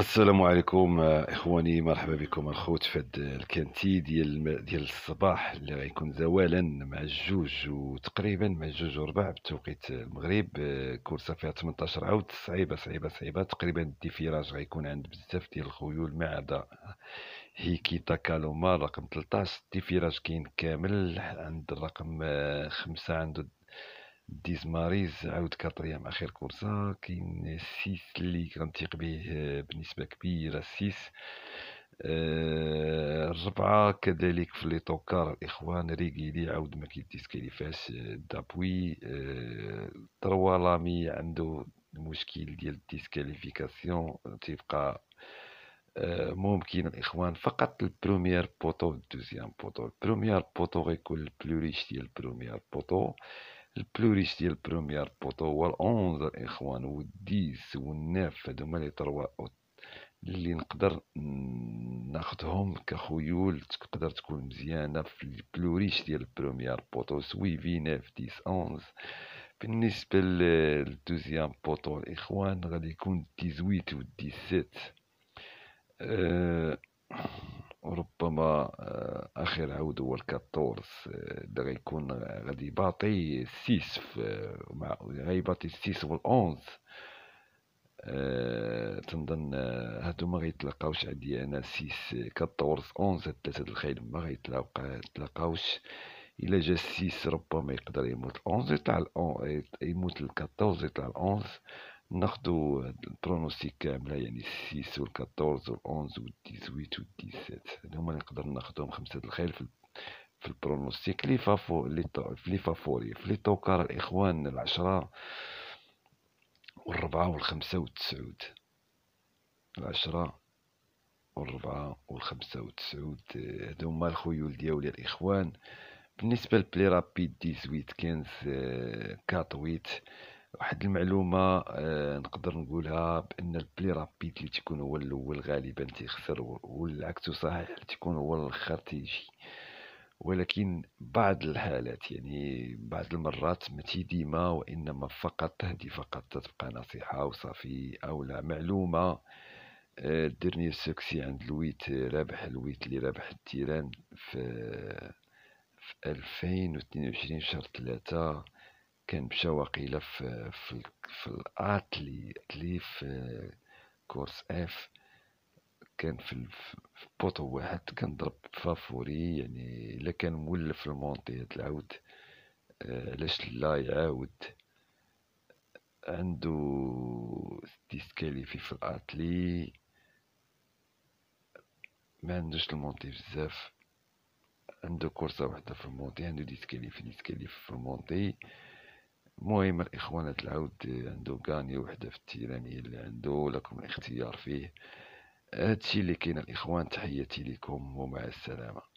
السلام عليكم آه، اخواني مرحبا بكم الخوت في هذا الكانتي ديال ديال الصباح اللي غيكون زوالا مع الجوج وتقريبا مع الجوج وربع بتوقيت المغرب آه، كورسه فيها 18 عود صعيبه صعيبه صعيبه تقريبا الديفيراج غيكون عند بزاف ديال الخيول ما عدا هيكي تاكالوما رقم 13 الديفيراج كاين كامل عند الرقم آه، خمسة عنده ديز ماريز عاود كاطريام اخر كورسا كاين سيس اللي كنتيق به آه، بنسبه كبيره سيس الربعة آه، كذلك في لي توكار الإخوان ريغيلي عاود ما كيديسكاليفاش آه، دابوي تروا لامي عنده مشكل ديال الديسكاليفيكاسيون تيبقى ممكن الاخوان فقط البروميير بوطو دوزيام بوطو البروميير بوطو غيكون البلوريش ديال البروميير بوطو البلو ريش ديال بروميير بوطو هو الأونز الإخوان والديس والناف هادو هما لي تروا اللي نقدر ناخدهم كخيول تقدر تكون مزيانة في البلوريس ديال بروميير بوطو سويفي ناف ديس أونز بالنسبة للدوزيام بوطو الإخوان غادي يكون ديزويت و أه ربما آه، اخر عود هو الكاتورس اللي آه، غيكون آه، غادي يباطي السيس مع غيباطي السيس والأونز أه تنظن هادو ما غيتلاقاوش عندي انا سيس كاتورس اونز ثلاثة الخيل ما غيتلاقاوش الا جا السيس ربما يقدر يموت الأونز يطلع الأونز يموت الكاتورز يطلع الأونز ناخدو البرونوستيك كامله يعني السيس والكاتورز والأونز والديزويت والديسات هادو هما اللي نقدر ناخدهم خمسة الخير في في البرونوستيك لي فافو لي تو في لي فافوري في لي توكار الإخوان العشرة والربعة والخمسة وتسعود العشرة والربعة والخمسة وتسعود هادو هما الخيول ديالي الإخوان بالنسبة لبلي رابيد ديزويت كنز كاطويت واحد المعلومه آه، نقدر نقولها بان البلي رابيد اللي تيكون هو الاول غالبا تيخسر والعكس صحيح اللي تيكون هو الاخر تيجي ولكن بعض الحالات يعني بعض المرات ما ديما وانما فقط تهدي فقط تتبقى نصيحه وصافي او لا معلومه آه، ديرني سوكسي عند لويت رابح لويت اللي رابح التيران في في 2022 شهر 3 كان مشى وقيله في في في الاتلي اتلي في كورس اف كان في, البوطو واحد كان ضرب فافوري يعني الا كان مولف المونتي العود آه، علاش لا يعاود عنده ديسكاليفي في الاتلي ما عندوش المونتي بزاف عنده كورسه وحده في المونتي عنده ديسكاليفي ديسكاليفي في المونتي المهم الإخوان العود عنده كاني وحدة في التيرانية اللي عنده لكم الاختيار فيه هادشي اللي كاين الإخوان تحياتي لكم ومع السلامة